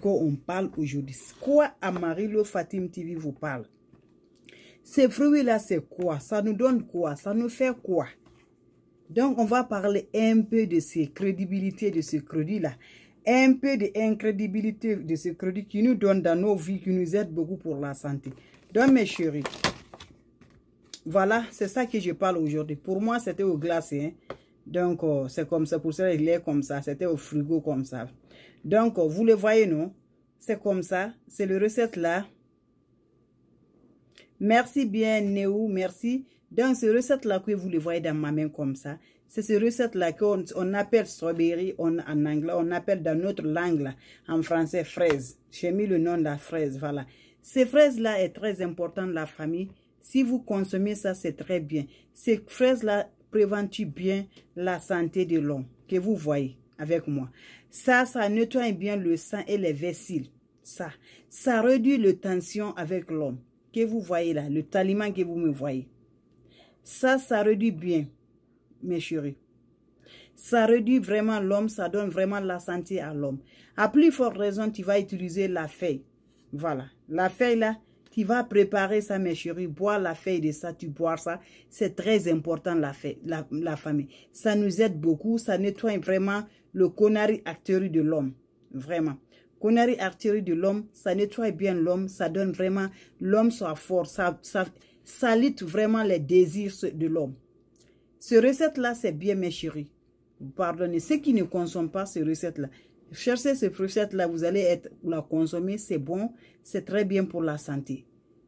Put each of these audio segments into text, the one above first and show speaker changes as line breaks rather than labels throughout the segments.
qu'on parle aujourd'hui. Quoi à Amarillo Fatim TV vous parle Ces fruits-là, c'est quoi Ça nous donne quoi Ça nous fait quoi Donc, on va parler un peu de ces crédibilités, de ce crédit là Un peu de de ce crédit qui nous donne dans nos vies, qui nous aide beaucoup pour la santé. Donc, mes chéris, voilà, c'est ça que je parle aujourd'hui. Pour moi, c'était au glacé. Hein? Donc, euh, c'est comme ça, pour ça, il est comme ça. C'était au frigo comme ça. Donc, euh, vous le voyez, non? C'est comme ça. C'est le recette là. Merci bien, Néo. Merci. Donc, la recette-là que vous le voyez dans ma main comme ça, c'est cette recette-là qu'on on appelle strawberry en anglais, on appelle dans notre langue, en français, fraise. J'ai mis le nom de la fraise, voilà. Ces fraises-là est très important la famille. Si vous consommez ça, c'est très bien. Ces fraises-là préventue bien la santé de l'homme que vous voyez avec moi. Ça, ça nettoie bien le sang et les vessiles. Ça, ça réduit le tension avec l'homme que vous voyez là, le taliment que vous me voyez. Ça, ça réduit bien, mes chéris. Ça réduit vraiment l'homme, ça donne vraiment la santé à l'homme. À plus forte raison, tu vas utiliser la feuille. Voilà, la feuille là, tu vas préparer ça, mes chéris. Boire la feuille de ça, tu bois ça. C'est très important, la, la, famille. Ça nous aide beaucoup. Ça nettoie vraiment le connerie artère de l'homme. Vraiment. Connerie artère de l'homme, ça nettoie bien l'homme. Ça donne vraiment l'homme soit force. Ça, ça salite vraiment les désirs de l'homme. ce recette-là, c'est bien, mes chéris. Pardonnez. Ceux qui ne consomment pas ces recettes là Cherchez ces fruits là vous allez être, la consommer, c'est bon, c'est très bien pour la santé.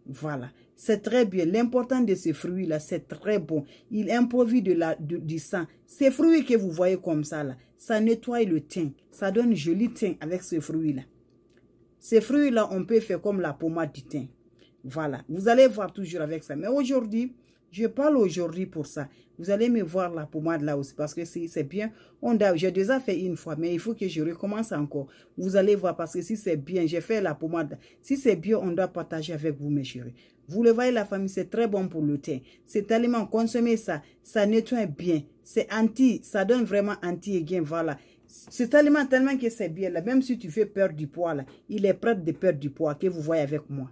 Voilà, c'est très bien. L'important de ce fruit-là, c'est très bon. Il improvise de la, du sang. Ces fruits que vous voyez comme ça, là, ça nettoie le teint. Ça donne joli teint avec ce fruit-là. Ces fruits-là, on peut faire comme la pommade du teint. Voilà, vous allez voir toujours avec ça. Mais aujourd'hui, je parle aujourd'hui pour ça. Vous allez me voir la pommade là aussi parce que si c'est bien, on doit. j'ai déjà fait une fois, mais il faut que je recommence encore. Vous allez voir parce que si c'est bien, j'ai fait la pommade. Si c'est bien, on doit partager avec vous, mes chéris. Vous le voyez, la famille, c'est très bon pour le thé. C'est aliment, consommez ça, ça nettoie bien. C'est anti, ça donne vraiment anti et voilà. C'est aliment tellement que c'est bien là. Même si tu fais perdre du poids il est prêt de perdre du poids que vous voyez avec moi.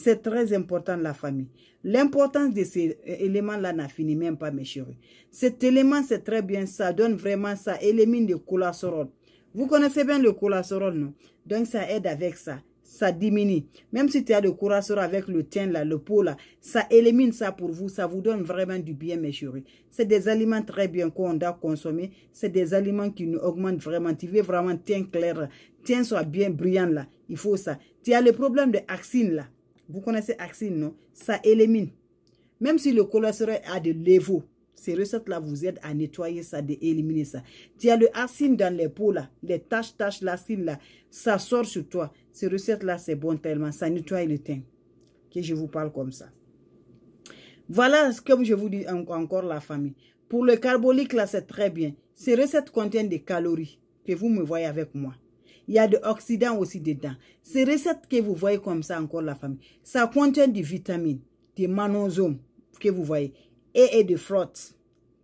C'est très important, la famille. L'importance de ces euh, éléments-là n'a fini même pas, mes chéris. Cet élément, c'est très bien. Ça donne vraiment, ça élimine le cholestérol. Vous connaissez bien le cholestérol, non? Donc, ça aide avec ça. Ça diminue. Même si tu as le cholestérol avec le tien, là, le pot, là, ça élimine ça pour vous. Ça vous donne vraiment du bien, mes chéris. C'est des aliments très bien qu'on doit consommer. C'est des aliments qui nous augmentent vraiment. Tu veux vraiment tiens clair, tiens soit bien brillant, là. Il faut ça. Tu as le problème de axine, là. Vous connaissez Axine, non Ça élimine. Même si le cholestérol a de l'évo, ces recettes-là vous aident à nettoyer ça, d'éliminer ça. Tu as le acide dans les peaux, là, les taches, taches, l'acine, là, ça sort sur toi. Ces recettes-là, c'est bon tellement, ça nettoie le teint. Que je vous parle comme ça. Voilà, comme je vous dis encore, la famille. Pour le carbolique, là, c'est très bien. Ces recettes contiennent des calories que vous me voyez avec moi. Il y a de l'oxydant aussi dedans. Ces recettes que vous voyez comme ça, encore la famille, ça contient des vitamines, des manosomes que vous voyez, et, et frottes.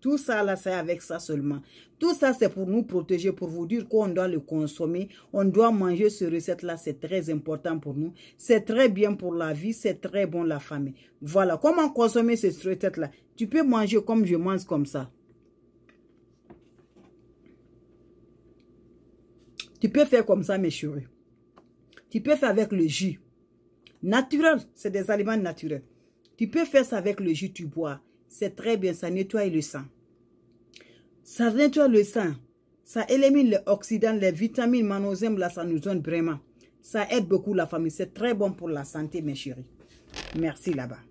Tout ça, là, c'est avec ça seulement. Tout ça, c'est pour nous protéger, pour vous dire qu'on doit le consommer. On doit manger ces recettes là C'est très important pour nous. C'est très bien pour la vie. C'est très bon, la famille. Voilà. Comment consommer ces recettes là Tu peux manger comme je mange comme ça. Tu peux faire comme ça, mes chéris. Tu peux faire avec le jus. Naturel, c'est des aliments naturels. Tu peux faire ça avec le jus, tu bois. C'est très bien, ça nettoie le sang. Ça nettoie le sang. Ça élimine les oxydants, les vitamines, manosèmes, là, ça nous donne vraiment. Ça aide beaucoup la famille. C'est très bon pour la santé, mes chéris. Merci là-bas.